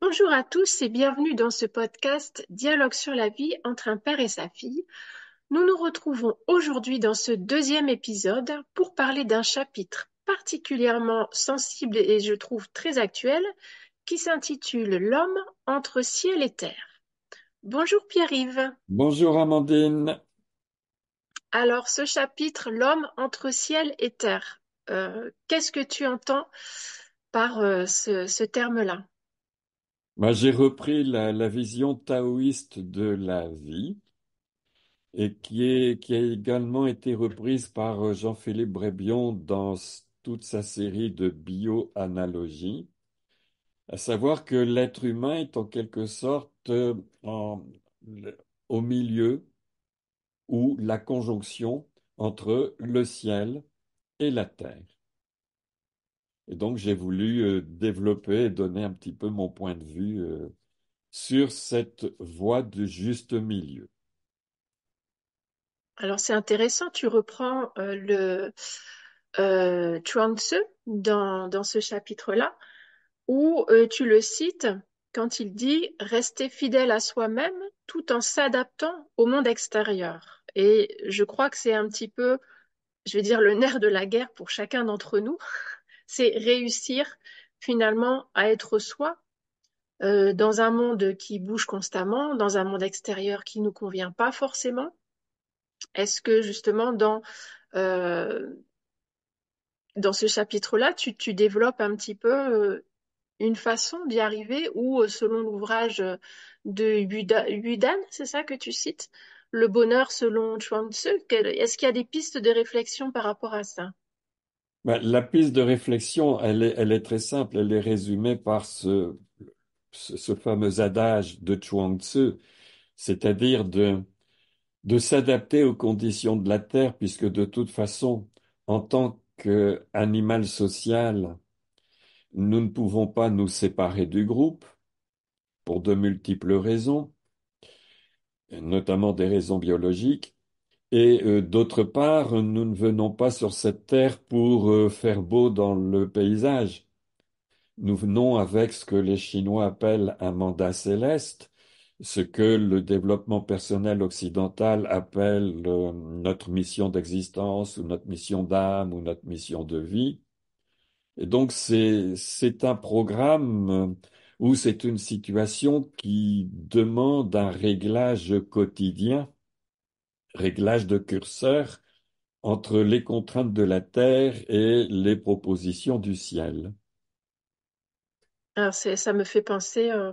Bonjour à tous et bienvenue dans ce podcast Dialogue sur la vie entre un père et sa fille. Nous nous retrouvons aujourd'hui dans ce deuxième épisode pour parler d'un chapitre particulièrement sensible et je trouve très actuel qui s'intitule L'homme entre ciel et terre. Bonjour Pierre-Yves. Bonjour Amandine. Alors ce chapitre L'homme entre ciel et terre, euh, qu'est-ce que tu entends par euh, ce terme-là j'ai repris la, vision taoïste de la vie et qui, a également été reprise par euh, Jean-Philippe Brébion dans toute sa série de bioanalogies, à savoir que l'être humain est en quelque sorte euh, au milieu ou la conjonction entre le ciel et la terre. Et donc, j'ai voulu euh, développer et donner un petit peu mon point de vue euh, sur cette voie du juste milieu. Alors, c'est intéressant, tu reprends euh, le Chuang-tzu dans, ce chapitre-là, où tu le cites quand il dit rester fidèle à soi-même tout en s'adaptant au monde extérieur. Et je crois que c'est un petit peu, je vais dire, le nerf de la guerre pour chacun d'entre nous. C'est réussir finalement à être soi euh, dans un monde qui bouge constamment, dans un monde extérieur qui ne nous convient pas forcément. Est-ce que justement dans, euh, dans ce chapitre-là, tu, tu, développes un petit peu euh, une façon d'y arriver ou selon l'ouvrage de Yudan, c'est ça que tu cites, le bonheur selon Chuang Tzu, est-ce qu'il y a des pistes de réflexion par rapport à ça ben, la piste de réflexion, elle est, très simple, elle est résumée par ce, fameux adage de Chuang Tzu, c'est-à-dire de, de s'adapter aux conditions de la Terre, puisque de toute façon, en tant qu'animal social, nous ne pouvons pas nous séparer du groupe pour de multiples raisons, notamment des raisons biologiques, et euh, d'autre part, nous ne venons pas sur cette terre pour euh, faire beau dans le paysage. Nous venons avec ce que les Chinois appellent un mandat céleste, ce que le développement personnel occidental appelle euh, notre mission d'existence ou notre mission d'âme ou notre mission de vie. Et donc c'est un programme ou c'est une situation qui demande un réglage quotidien réglage de curseur entre les contraintes de la terre et les propositions du ciel. ça me fait penser, euh,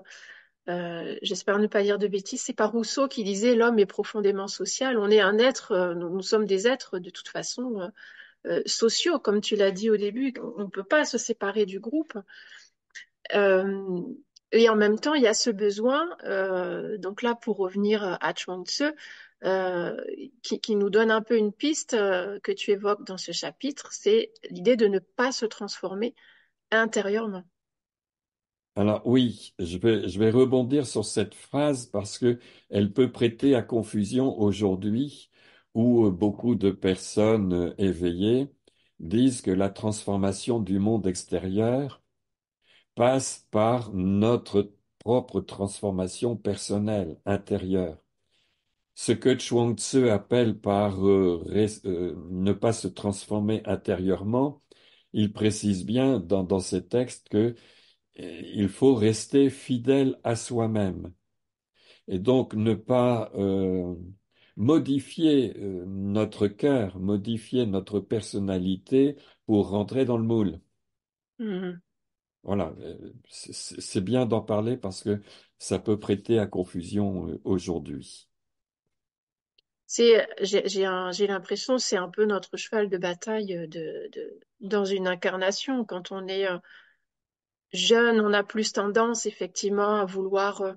euh, j'espère ne pas dire de bêtises, c'est par Rousseau qui disait l'homme est profondément social. On est un être, euh, nous, nous, sommes des êtres de toute façon sociaux, comme tu l'as dit au début. On ne peut pas se séparer du groupe. et en même temps, il y a ce besoin. donc là, pour revenir à Chuang Tzu, qui, nous donne un peu une piste euh, que tu évoques dans ce chapitre, c'est l'idée de ne pas se transformer intérieurement. Alors oui, je vais, je vais rebondir sur cette phrase parce que peut prêter à confusion aujourd'hui où euh, beaucoup de personnes euh, éveillées disent que la transformation du monde extérieur passe par notre propre transformation personnelle, intérieure ce que Chuang Tzu appelle par euh, euh, ne pas se transformer intérieurement, il précise bien dans, ses textes que eh, il faut rester fidèle à soi-même et donc ne pas euh, modifier notre cœur, modifier notre personnalité pour rentrer dans le moule. Mmh voilà, c'est bien d'en parler parce que ça peut prêter à confusion aujourd'hui j'ai l'impression, c'est un peu notre cheval de bataille euh, de, dans une incarnation. Quand on est euh, jeune, on a plus tendance effectivement à vouloir euh,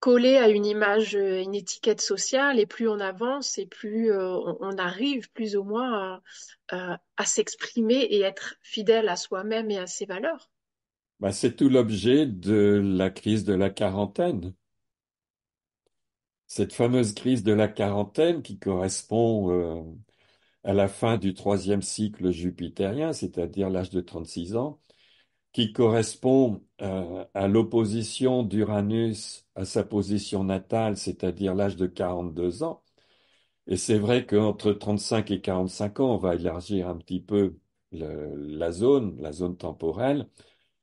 coller à une image, une étiquette sociale, et plus on avance, et plus on, arrive plus ou moins à, à s'exprimer et être fidèle à soi-même et à ses valeurs. Bah, c'est tout l'objet de la crise de la quarantaine cette fameuse crise de la quarantaine qui correspond euh, à la fin du troisième cycle jupitérien, c'est-à-dire l'âge de 36 ans, qui correspond euh, à l'opposition d'Uranus à sa position natale, c'est-à-dire l'âge de 42 ans. Et c'est vrai qu'entre 35 et 45 ans, on va élargir un petit peu la zone, la zone temporelle.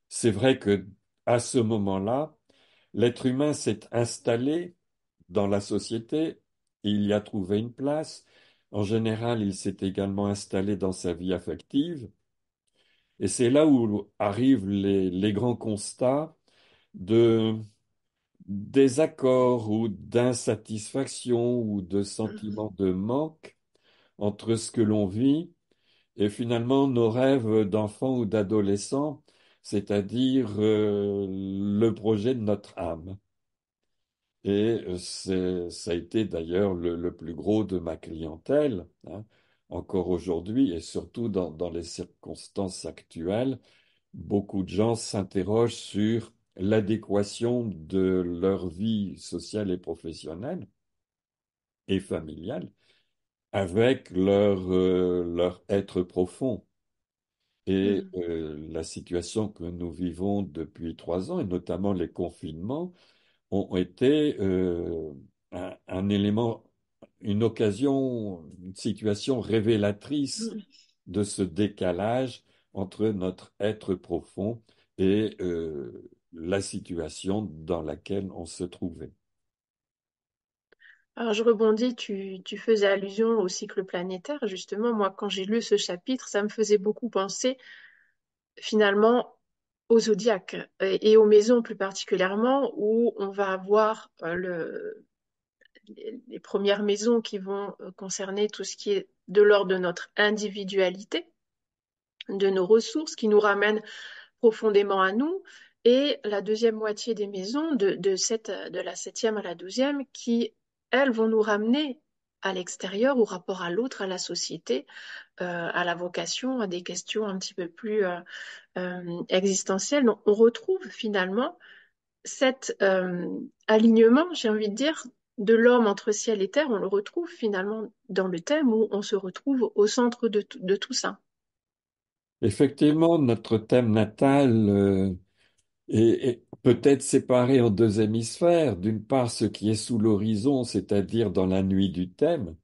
C'est vrai que à ce moment-là, l'être humain s'est installé dans la société, il y a trouvé une place. En général, il s'est également installé dans sa vie affective. Et c'est là où arrivent les, grands constats de désaccords ou d'insatisfaction ou de sentiments mm-hmm. de manque entre ce que l'on vit et finalement nos rêves d'enfants ou d'adolescents, c'est-à-dire euh, le projet de notre âme. Et euh, ça a été d'ailleurs le, plus gros de ma clientèle, hein, encore aujourd'hui, et surtout dans, les circonstances actuelles, beaucoup de gens s'interrogent sur l'adéquation de leur vie sociale et professionnelle et familiale avec leur, euh, leur être profond. Et mmh euh, la situation que nous vivons depuis trois ans, et notamment les confinements, ont été euh, un, élément, une occasion, une situation révélatrice mm. de ce décalage entre notre être profond et euh, la situation dans laquelle on se trouvait. Alors je rebondis, tu, faisais allusion au cycle planétaire. Justement, moi, quand j'ai lu ce chapitre, ça me faisait beaucoup penser finalement au zodiaque euh, et, aux maisons plus particulièrement, où on va avoir euh, les, premières maisons qui vont euh, concerner tout ce qui est de l'ordre de notre individualité, de nos ressources, qui nous ramènent profondément à nous, et la deuxième moitié des maisons, de, cette, de la septième à la douzième, qui, elles, vont nous ramener à l'extérieur, au rapport à l'autre, à la société, euh, à la vocation, à des questions un petit peu plus euh, euh, existentielles. on retrouve finalement cet alignement, j'ai envie de dire, de l'homme entre ciel et terre, on le retrouve finalement dans le thème où on se retrouve au centre de, de tout ça. Effectivement, notre thème natal et, peut-être séparé en deux hémisphères, d'une part ce qui est sous l'horizon, c'est-à-dire dans la nuit du thème,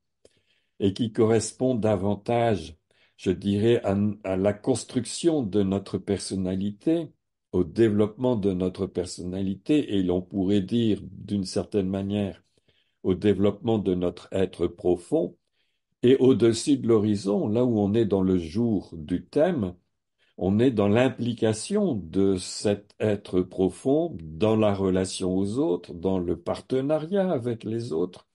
et qui correspond davantage, je dirais, à, la construction de notre personnalité, au développement de notre personnalité, et l'on pourrait dire, d'une certaine manière, au développement de notre être profond, et au-dessus de l'horizon, là où on est dans le jour du thème, on est dans l'implication de cet être profond dans la relation aux autres, dans le partenariat avec les autres,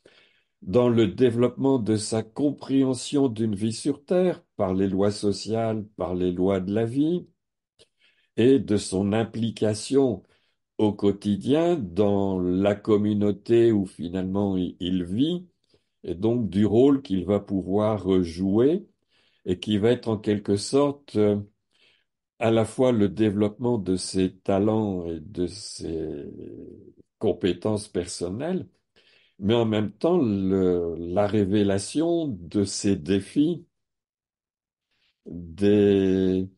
dans le développement de sa compréhension d'une vie sur Terre par les lois sociales, par les lois de la vie, et de son implication au quotidien dans la communauté où finalement il vit, et donc du rôle qu'il va pouvoir jouer et qui va être en quelque sorte euh, à la fois le développement de ses talents et de ses compétences personnelles, mais en même temps le, la révélation de ses défis, des,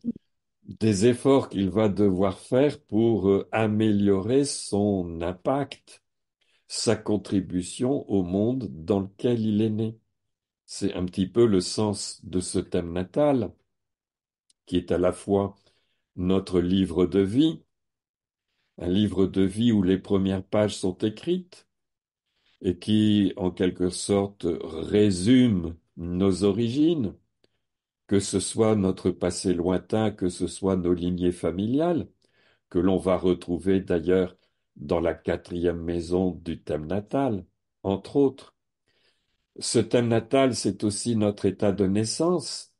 des efforts qu'il va devoir faire pour euh, améliorer son impact, sa contribution au monde dans lequel il est né. C'est un petit peu le sens de ce thème natal, qui est à la fois notre livre de vie, un livre de vie où les premières pages sont écrites et qui, en quelque sorte, résume nos origines, que ce soit notre passé lointain, que ce soit nos lignées familiales, que l'on va retrouver d'ailleurs dans la quatrième maison du thème natal, entre autres. Ce thème natal, c'est aussi notre état de naissance,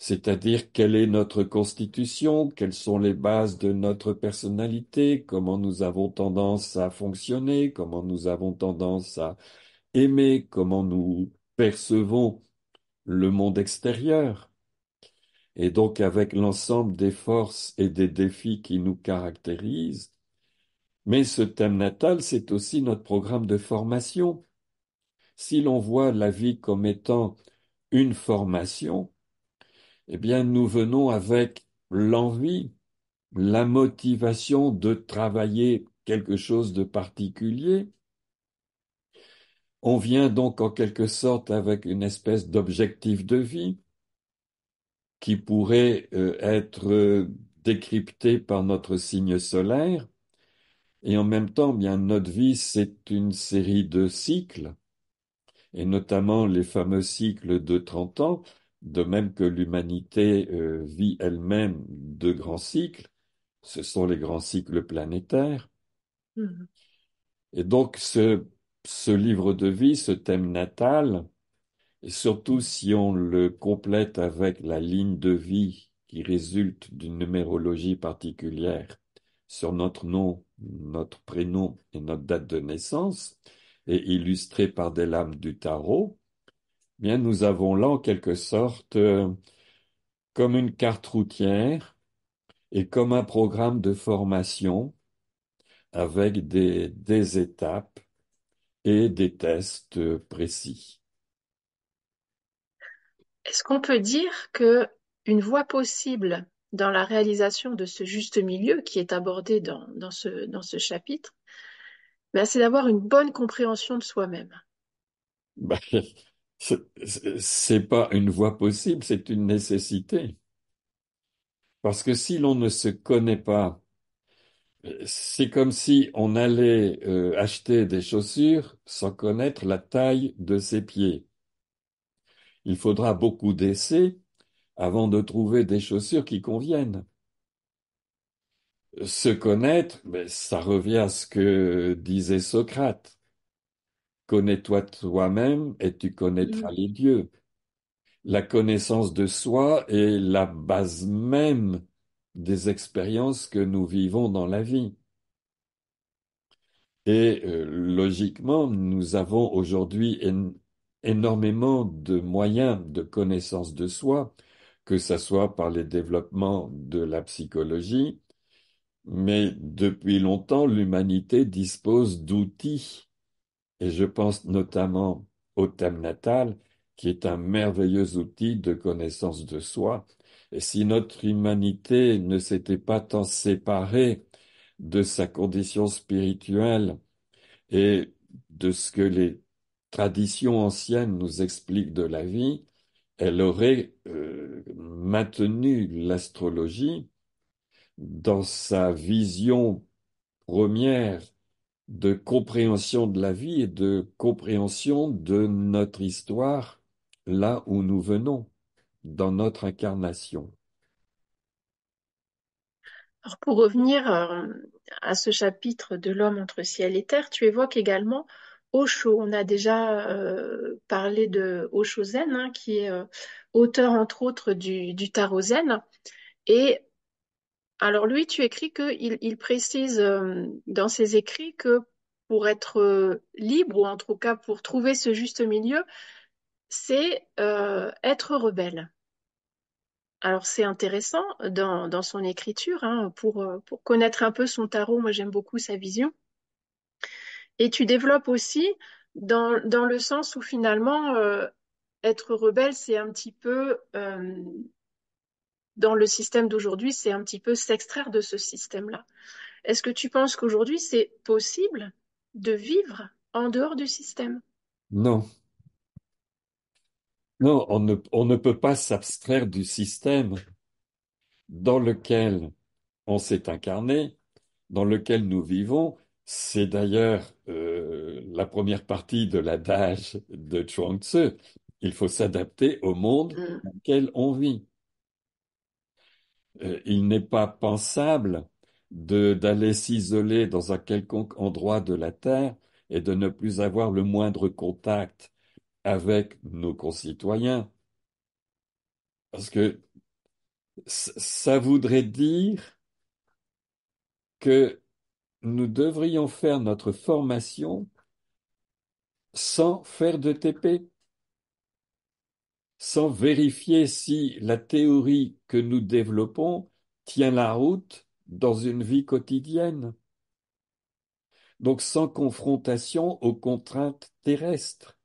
c'est-à-dire quelle est notre constitution, quelles sont les bases de notre personnalité, comment nous avons tendance à fonctionner, comment nous avons tendance à aimer, comment nous percevons le monde extérieur. Et donc avec l'ensemble des forces et des défis qui nous caractérisent, mais ce thème natal, c'est aussi notre programme de formation. Si l'on voit la vie comme étant une formation, eh bien, nous venons avec l'envie, la motivation de travailler quelque chose de particulier. On vient donc en quelque sorte avec une espèce d'objectif de vie qui pourrait euh, être euh, décrypté par notre signe solaire. Et en même temps, bien, notre vie, c'est une série de cycles, et notamment les fameux cycles de 30 ans, de même que l'humanité euh, vit elle-même deux grands cycles, ce sont les grands cycles planétaires. Mm-hmm. Et donc ce, ce, livre de vie, ce thème natal, et surtout si on le complète avec la ligne de vie qui résulte d'une numérologie particulière sur notre nom, notre prénom et notre date de naissance, et illustré par des lames du tarot, bien, nous avons là en quelque sorte euh, comme une carte routière et comme un programme de formation avec des, des étapes et des tests euh, précis. Est-ce qu'on peut dire que une voie possible dans la réalisation de ce juste milieu qui est abordé dans, ce, dans ce, chapitre, ben c'est d'avoir une bonne compréhension de soi-même. Ben, c'est pas une voie possible, c'est une nécessité. Parce que si l'on ne se connaît pas, euh, c'est comme si on allait euh, acheter des chaussures sans connaître la taille de ses pieds. Il faudra beaucoup d'essais avant de trouver des chaussures qui conviennent. Se connaître, ben, ça revient à ce que disait Socrate. Connais-toi toi-même et tu mm. connaîtras les dieux. La connaissance de soi est la base même des expériences que nous vivons dans la vie. Et euh, logiquement, nous avons aujourd'hui énormément de moyens de connaissance de soi, que ce soit par les développements de la psychologie, mais depuis longtemps, l'humanité dispose d'outils et je pense notamment au thème natal, qui est un merveilleux outil de connaissance de soi. Et si notre humanité ne s'était pas tant séparée de sa condition spirituelle et de ce que les traditions anciennes nous expliquent de la vie, elle aurait euh, maintenu l'astrologie dans sa vision première de compréhension de la vie et de compréhension de notre histoire là où nous venons, dans notre incarnation. Alors pour revenir euh, à ce chapitre de l'homme entre ciel et terre, tu évoques également Osho. On a déjà euh, parlé de Osho Zen, hein, qui est euh, auteur entre autres du, du Zen. Et alors lui, tu écris qu'il il précise euh, dans ses écrits que pour être euh, libre, ou en tout cas pour trouver ce juste milieu, c'est euh, être rebelle. Alors c'est intéressant dans, son écriture, hein, pour, pour connaître un peu son tarot, moi j'aime beaucoup sa vision. Et tu développes aussi dans, dans le sens où finalement, être rebelle, c'est un petit peu dans le système d'aujourd'hui, c'est un petit peu s'extraire de ce système-là. Est-ce que tu penses qu'aujourd'hui, c'est possible de vivre en dehors du système Non. Non, on ne, peut pas s'abstraire du système dans lequel on s'est incarné, dans lequel nous vivons. C'est d'ailleurs euh, la première partie de l'adage de Chuang Tzu. Il faut s'adapter au monde mm. dans lequel on vit. Euh, il n'est pas pensable d'aller s'isoler dans un quelconque endroit de la Terre et de ne plus avoir le moindre contact avec nos concitoyens. Parce que ça voudrait dire que nous devrions faire notre formation sans faire de TP sans vérifier si la théorie que nous développons tient la route dans une vie quotidienne. Donc sans confrontation aux contraintes terrestres.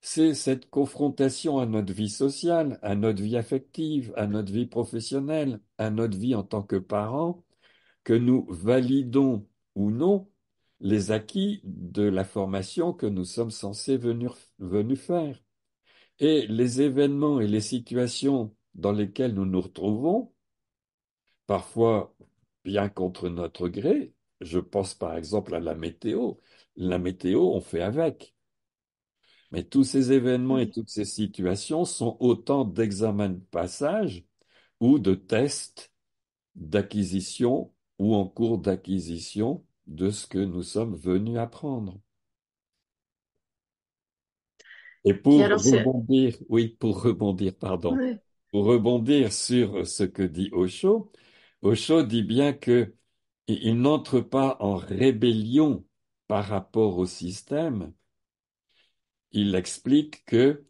C'est cette confrontation à notre vie sociale, à notre vie affective, à notre vie professionnelle, à notre vie en tant que parents, que nous validons ou non les acquis de la formation que nous sommes censés venir, faire et les événements et les situations dans lesquelles nous nous retrouvons, parfois bien contre notre gré, je pense par exemple à la météo. La météo, on fait avec. Mais tous ces événements et toutes ces situations sont autant d'examens de passage ou de tests d'acquisition ou en cours d'acquisition de ce que nous sommes venus apprendre. Et pour rebondir, oui, pour rebondir, pardon, pour rebondir sur ce que dit Osho, Osho dit bien que il n'entre pas en rébellion par rapport au système. Il explique que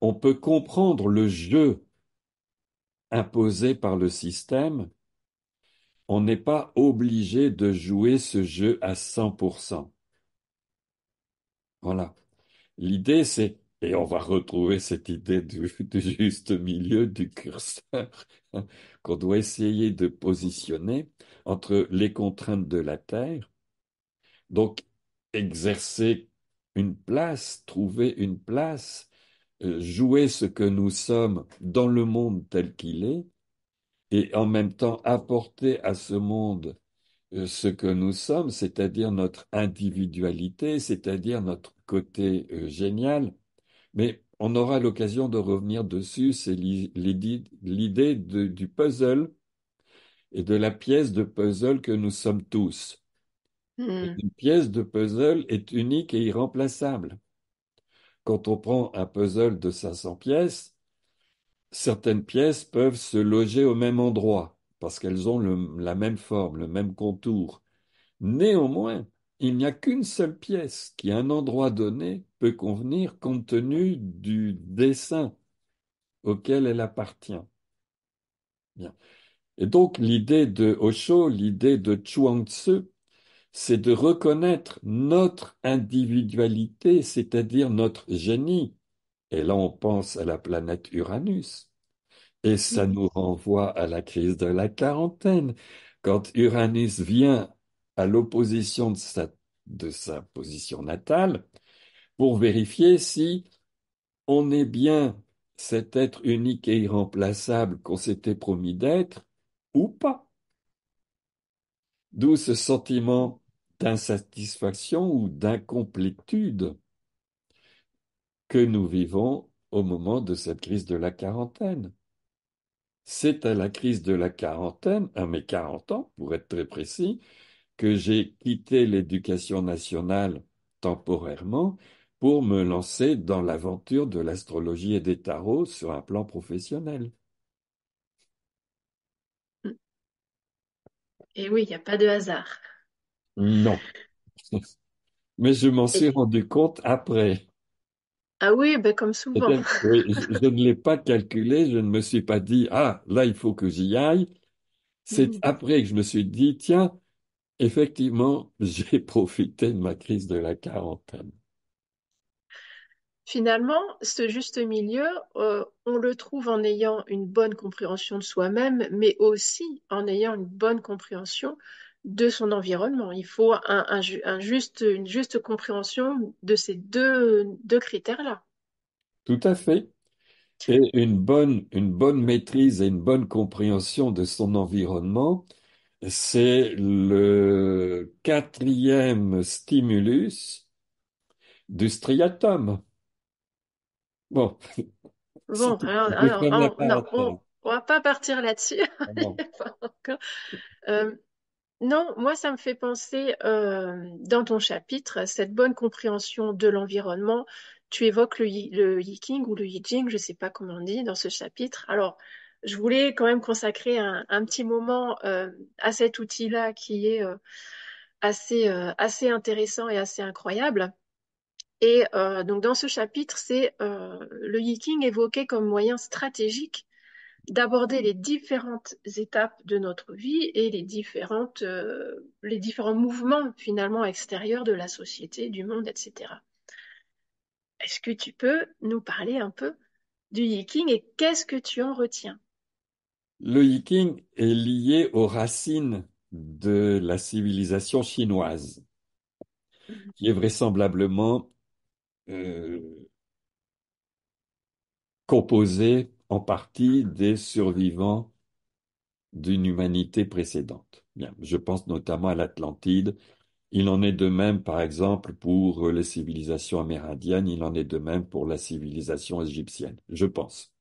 on peut comprendre le jeu imposé par le système. On n'est pas obligé de jouer ce jeu à 100%. Voilà. L'idée, c'est et on va retrouver cette idée du, juste milieu du curseur qu'on doit essayer de positionner entre les contraintes de la Terre, donc exercer une place, trouver une place, euh, jouer ce que nous sommes dans le monde tel qu'il est, et en même temps apporter à ce monde euh, ce que nous sommes, c'est-à-dire notre individualité, c'est-à-dire notre côté euh, génial, mais on aura l'occasion de revenir dessus, c'est l'idée du puzzle et de la pièce de puzzle que nous sommes tous. Hmm. Une pièce de puzzle est unique et irremplaçable. Quand on prend un puzzle de 500 pièces, certaines pièces peuvent se loger au même endroit parce qu'elles ont la même forme, le même contour. Néanmoins, il n'y a qu'une seule pièce qui, à un endroit donné, peut convenir compte tenu du dessin auquel elle appartient. Et donc, l'idée de Osho, l'idée de Chuang-tzu, c'est de reconnaître notre individualité, c'est-à-dire notre génie. Et là, on pense à la planète Uranus. Et ça nous renvoie à la crise de la quarantaine. Quand Uranus vient à l'opposition de Saturne de sa position natale pour vérifier si on est bien cet être unique et irremplaçable qu'on s'était promis d'être ou pas. D'où ce sentiment d'insatisfaction ou d'incomplétude que nous vivons au moment de cette crise de la quarantaine. C'est à la crise de la quarantaine, à mes quarante ans, pour être très précis, que j'ai quitté l'éducation nationale temporairement pour me lancer dans l'aventure de l'astrologie et des tarots sur un plan professionnel. Et oui, il n'y a pas de hasard. Non. Mais je m'en suis rendu compte après. Ah oui, ben comme souvent. je, ne l'ai pas calculé, je ne me suis pas dit, ah, là, il faut que j'y aille. C'est hmm. après que je me suis dit, tiens, effectivement, j'ai profité de ma crise de la quarantaine. Finalement, ce juste milieu, euh, on le trouve en ayant une bonne compréhension de soi-même, mais aussi en ayant une bonne compréhension de son environnement. Il faut une juste compréhension de ces deux, critères-là. Tout à fait. Et une bonne maîtrise et une bonne compréhension de son environnement c'est le quatrième stimulus du striatum. Bon. Bon, on, ne va pas partir là-dessus. Ah euh, non. moi, ça me fait penser, euh, dans ton chapitre, cette bonne compréhension de l'environnement. Tu évoques le, le yiking ou le yijing, je ne sais pas comment on dit dans ce chapitre. Alors, je voulais quand même consacrer un, petit moment euh, à cet outil-là qui est euh, assez, euh, assez intéressant et assez incroyable. Et donc dans ce chapitre, c'est le yiking évoqué comme moyen stratégique d'aborder les différentes étapes de notre vie et les, différentes, les différents mouvements finalement extérieurs de la société, du monde, etc. Est-ce que tu peux nous parler un peu du yiking et qu'est-ce que tu en retiens le yiking est lié aux racines de la civilisation chinoise, mhm. qui est vraisemblablement euh, composée en partie des survivants d'une humanité précédente. je pense notamment à l'Atlantide. Il en est de même, par exemple, pour les civilisations amérindiennes, il en est de même pour la civilisation égyptienne, je pense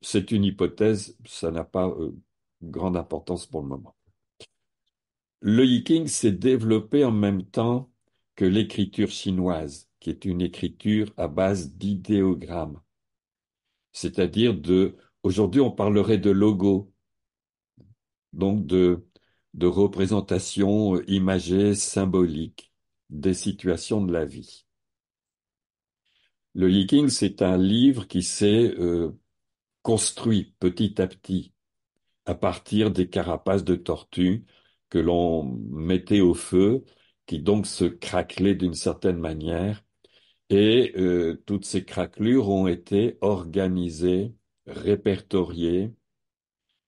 c'est une hypothèse, ça n'a pas euh, grande importance pour le moment. Le yiking s'est développé en même temps que l'écriture chinoise, qui est une écriture à base d'idéogrammes, c'est-à-dire de, aujourd'hui on parlerait de logos, donc de, de représentation euh, imagée, symbolique des situations de la vie. Le Yiking, c'est un livre qui s'est euh, construit petit à petit à partir des carapaces de tortues que l'on mettait au feu, qui donc se craquelaient d'une certaine manière. Et euh, toutes ces craquelures ont été organisées, répertoriées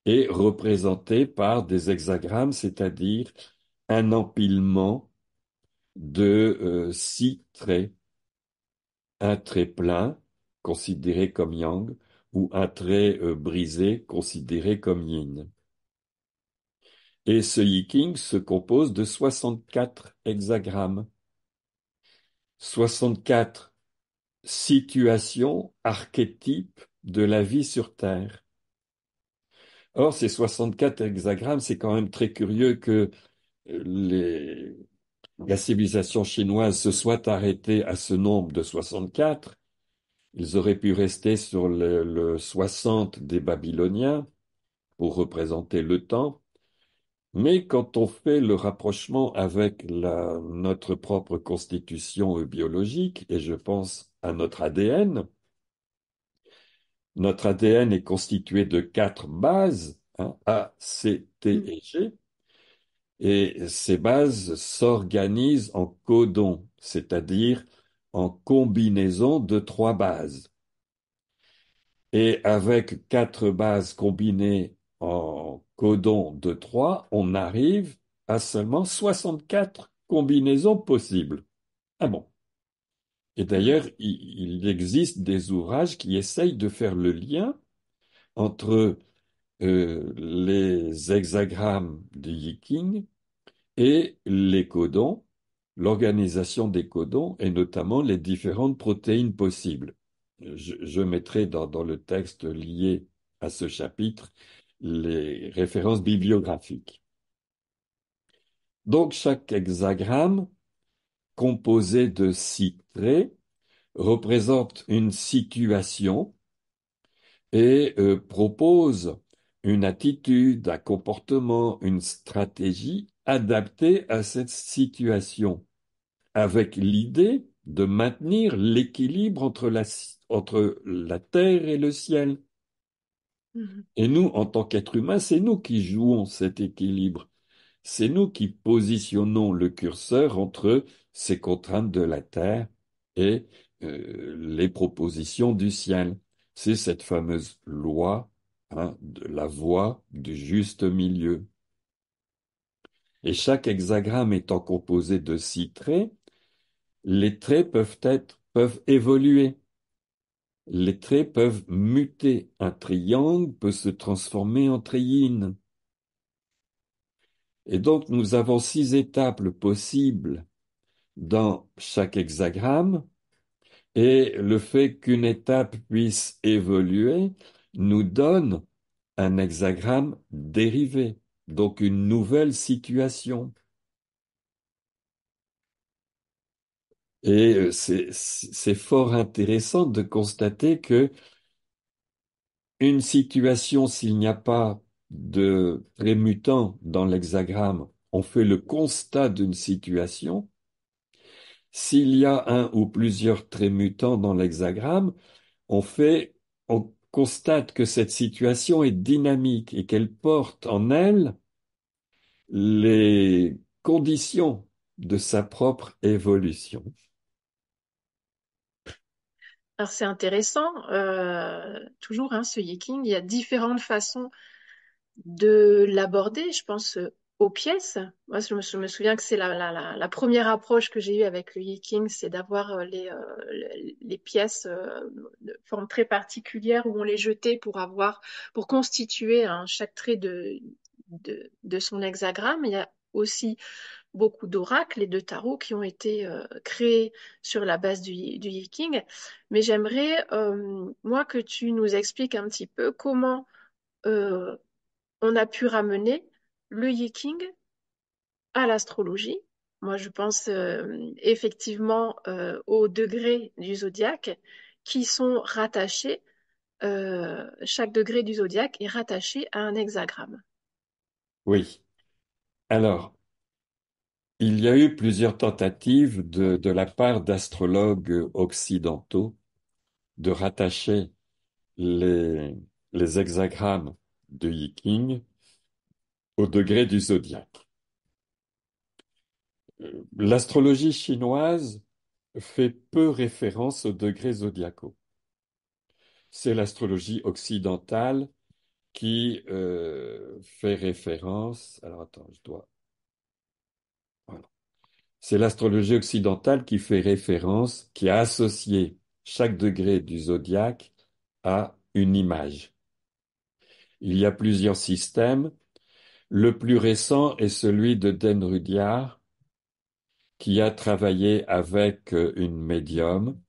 et représentées par des hexagrammes, c'est-à-dire un empilement de euh, six traits. Un trait plein, considéré comme yang, ou un trait euh, brisé considéré comme yin. Et ce yiking se compose de 64 hexagrammes. 64 situations, archétypes de la vie sur Terre. Or, ces 64 hexagrammes, c'est quand même très curieux que euh, les, la civilisation chinoise se soit arrêtée à ce nombre de 64, ils auraient pu rester sur le, 60 des Babyloniens pour représenter le temps, mais quand on fait le rapprochement avec notre propre constitution biologique, et je pense à notre ADN, notre ADN est constitué de quatre bases, hein, A, C, T mm. et G, et ces bases s'organisent en codons, c'est-à-dire en combinaison de trois bases. Et avec quatre bases combinées en codon de trois, on arrive à seulement 64 combinaisons possibles. Ah bon Et d'ailleurs, il, existe des ouvrages qui essayent de faire le lien entre euh, les hexagrammes de Yiking et les codons l'organisation des codons et notamment les différentes protéines possibles. Je, mettrai dans, le texte lié à ce chapitre les références bibliographiques. Donc chaque hexagramme composé de six traits représente une situation et euh, propose une attitude, un comportement, une stratégie adaptée à cette situation avec l'idée de maintenir l'équilibre entre la, terre et le ciel. Mm-hmm. Et nous, en tant qu'êtres humains, c'est nous qui jouons cet équilibre. C'est nous qui positionnons le curseur entre ces contraintes de la terre et euh, les propositions du ciel. C'est cette fameuse loi hein, de la voie du juste milieu. Et chaque hexagramme étant composé de six traits, les traits peuvent être, peuvent évoluer. Les traits peuvent muter. Un triangle peut se transformer en triine. Et donc, nous avons six étapes possibles dans chaque hexagramme. Et le fait qu'une étape puisse évoluer nous donne un hexagramme dérivé, donc une nouvelle situation. Et euh, c'est fort intéressant de constater que une situation, s'il n'y a pas de trémutants dans l'hexagramme, on fait le constat d'une situation. S'il y a un ou plusieurs trémutants dans l'hexagramme, on fait, on constate que cette situation est dynamique et qu'elle porte en elle les conditions de sa propre évolution c'est intéressant, euh, toujours hein, ce yiking. il y a différentes façons de l'aborder, je pense euh, aux pièces. Moi, je me, souviens que c'est la, la, première approche que j'ai eue avec le yiking, c'est d'avoir euh, les, pièces de forme très particulière où on les jetait pour avoir, pour constituer un chaque trait de son hexagramme. Il y a aussi beaucoup d'oracles et de tarots qui ont été euh, créés sur la base du, du yiking. Mais j'aimerais, euh, moi, que tu nous expliques un petit peu comment euh, on a pu ramener le yiking à l'astrologie. Moi, je pense effectivement aux degrés du zodiaque qui sont rattachés, chaque degré du zodiaque est rattaché à un hexagramme. Oui. Alors, il y a eu plusieurs tentatives de la part d'astrologues occidentaux de rattacher les hexagrammes de Yiking au degré du zodiaque. Euh, l'astrologie chinoise fait peu référence aux degrés zodiacaux. C'est l'astrologie occidentale qui euh, fait référence. Alors attends, je dois c'est l'astrologie occidentale qui fait référence, qui a associé chaque degré du zodiaque à une image. Il y a plusieurs systèmes. Le plus récent est celui de Den Rudyard, qui a travaillé avec euh, une médium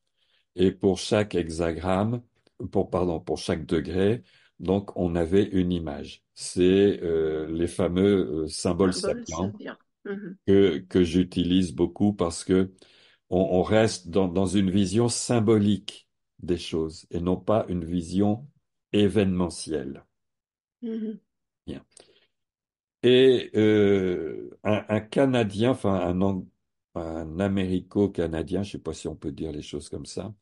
et pour chaque hexagramme, pour pardon, pour chaque degré, donc on avait une image. C'est euh, les fameux euh, symboles Mm-hmm. que, j'utilise beaucoup parce que on, reste dans, une vision symbolique des choses et non pas une vision événementielle. Mm-hmm. Et euh, un, Canadien, enfin un, un Américo-Canadien, je ne sais pas si on peut dire les choses comme ça,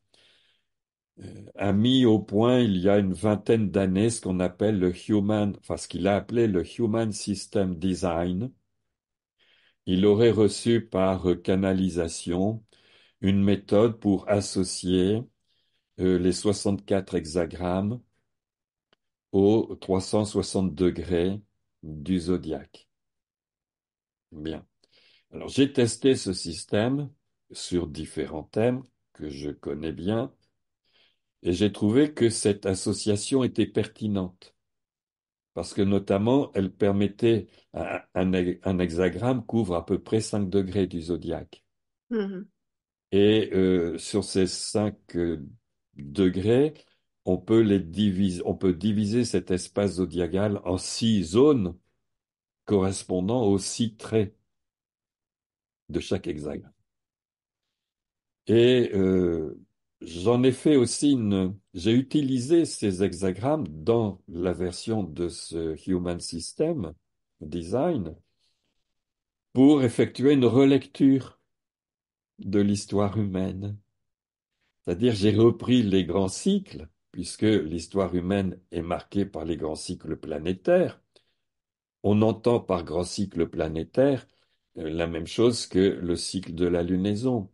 euh, a mis au point il y a une vingtaine d'années ce qu'on appelle le human, enfin ce qu'il a appelé le human system design, il aurait reçu par canalisation une méthode pour associer euh, les 64 hexagrammes aux 360 degrés du zodiaque. Bien. Alors j'ai testé ce système sur différents thèmes que je connais bien et j'ai trouvé que cette association était pertinente parce que notamment, elle permettait un, hexagramme couvre à peu près 5 degrés du zodiaque. Mm-hmm. Et euh, sur ces 5 euh, degrés, on peut diviser, cet espace zodiacal en 6 zones correspondant aux 6 traits de chaque hexagramme. Et euh, J'en ai fait aussi j'ai utilisé ces hexagrammes dans la version de ce Human System Design pour effectuer une relecture de l'histoire humaine. C'est-à-dire, j'ai repris les grands cycles, puisque l'histoire humaine est marquée par les grands cycles planétaires. On entend par grand cycle planétaire euh, la même chose que le cycle de la lunaison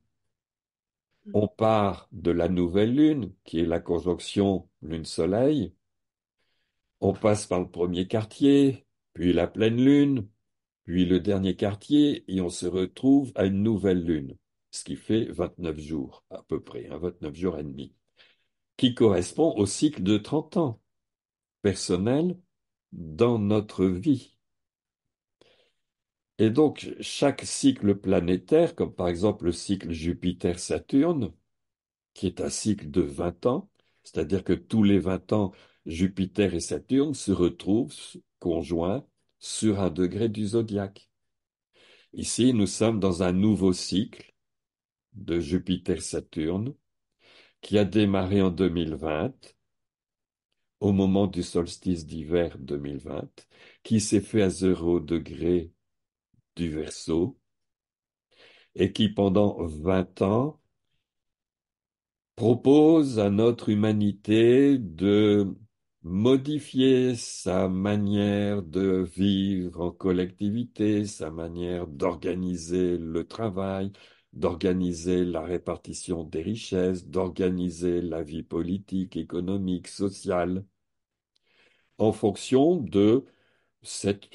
on part de la nouvelle lune, qui est la conjonction lune-soleil, on passe par le premier quartier, puis la pleine lune, puis le dernier quartier, et on se retrouve à une nouvelle lune, ce qui fait 29 jours à peu près, hein, vingt 29 jours et demi, qui correspond au cycle de 30 ans personnel dans notre vie. Et donc, chaque cycle planétaire, comme par exemple le cycle Jupiter-Saturne, qui est un cycle de 20 ans, c'est-à-dire que tous les 20 ans, Jupiter et Saturne se retrouvent conjoints sur un degré du zodiaque. Ici, nous sommes dans un nouveau cycle de Jupiter-Saturne qui a démarré en 2020 au moment du solstice d'hiver 2020, qui s'est fait à zéro degré du verso et qui pendant 20 ans propose à notre humanité de modifier sa manière de vivre en collectivité, sa manière d'organiser le travail, d'organiser la répartition des richesses, d'organiser la vie politique, économique, sociale, en fonction de, cette,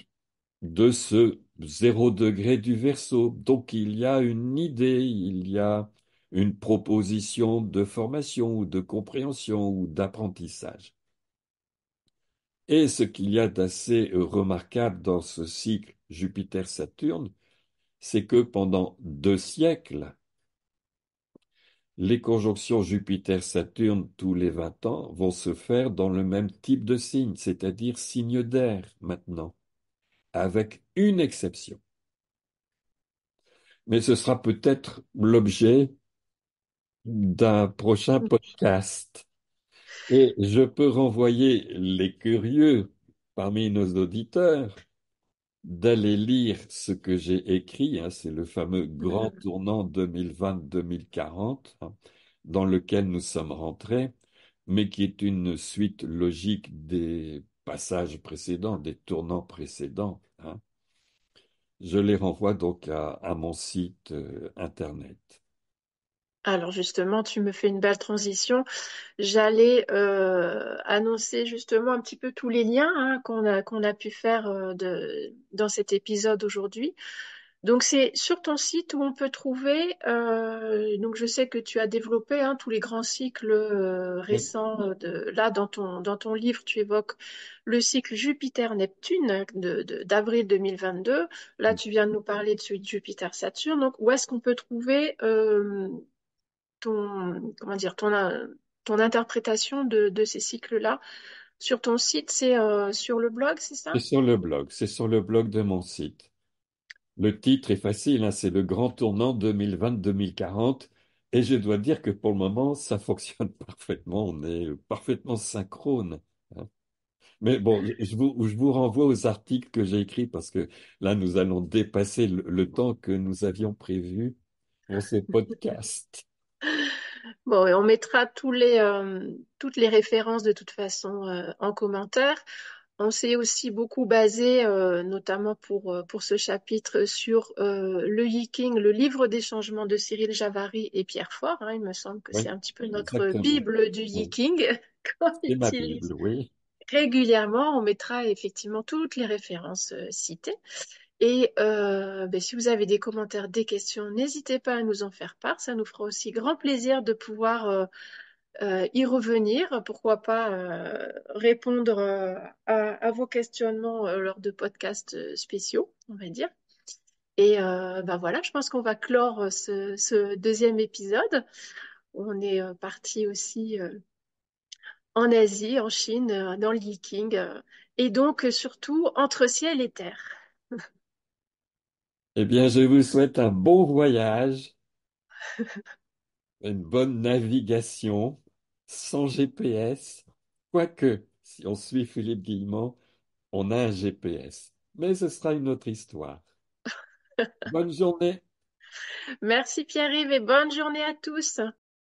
de ce zéro degré du verso. Donc il y a une idée, il y a une proposition de formation ou de compréhension ou d'apprentissage. Et ce qu'il y a d'assez remarquable dans ce cycle Jupiter-Saturne, c'est que pendant deux siècles, les conjonctions Jupiter-Saturne tous les 20 ans vont se faire dans le même type de signe, c'est-à-dire signe d'air maintenant avec une exception. Mais ce sera peut-être l'objet d'un prochain mm. podcast. Et je peux renvoyer les curieux parmi nos auditeurs d'aller lire ce que j'ai écrit, hein, c'est le fameux mm. grand tournant 2020-2040 hein, dans lequel nous sommes rentrés, mais qui est une suite logique des passages précédents, des tournants précédents. Hein. Je les renvoie donc à, mon site euh, internet. Alors justement, tu me fais une belle transition. J'allais euh, annoncer justement un petit peu tous les liens hein, qu'on a, pu faire euh, dans cet épisode aujourd'hui. Donc c'est sur ton site où on peut trouver, euh, donc je sais que tu as développé hein, tous les grands cycles euh, récents. Euh, là, dans ton, livre, tu évoques le cycle Jupiter-Neptune hein, d'avril 2022. Là, tu viens de nous parler de celui de Jupiter-Saturne. Donc où est-ce qu'on peut trouver ton, comment dire, ton, interprétation de, de ces cycles-là sur ton site, c'est sur le blog, c'est ça C'est sur le blog, c'est sur le blog de mon site. Le titre est facile, hein, c'est le grand tournant 2020-2040. Et je dois dire que pour le moment, ça fonctionne parfaitement. On est parfaitement synchrone. Hein. Mais bon, je vous, renvoie aux articles que j'ai écrits parce que là, nous allons dépasser le, temps que nous avions prévu pour ces podcasts. Bon, et on mettra tous les, euh, toutes les références de toute façon euh, en commentaire. On s'est aussi beaucoup basé, euh, notamment pour, euh, pour ce chapitre, sur euh, le Yiking, le livre des changements de Cyril Javary et Pierre Foire. Hein. il me semble que c'est un petit peu notre Bible du Yiking. Régulièrement, on mettra effectivement toutes les références citées. Et ben, si vous avez des commentaires, des questions, n'hésitez pas à nous en faire part. Ça nous fera aussi grand plaisir de pouvoir euh, y revenir, pourquoi pas euh, répondre euh, à, vos questionnements lors de podcasts spéciaux, on va dire. Et ben voilà, je pense qu'on va clore ce, deuxième épisode. On est parti aussi en Asie, en Chine, dans le Yiking et donc surtout entre ciel et terre. eh bien, je vous souhaite un bon voyage. une bonne navigation, sans GPS, quoique, si on suit Philippe Guillemot, on a un GPS. Mais ce sera une autre histoire. bonne journée. Merci Pierre-Yves et bonne journée à tous.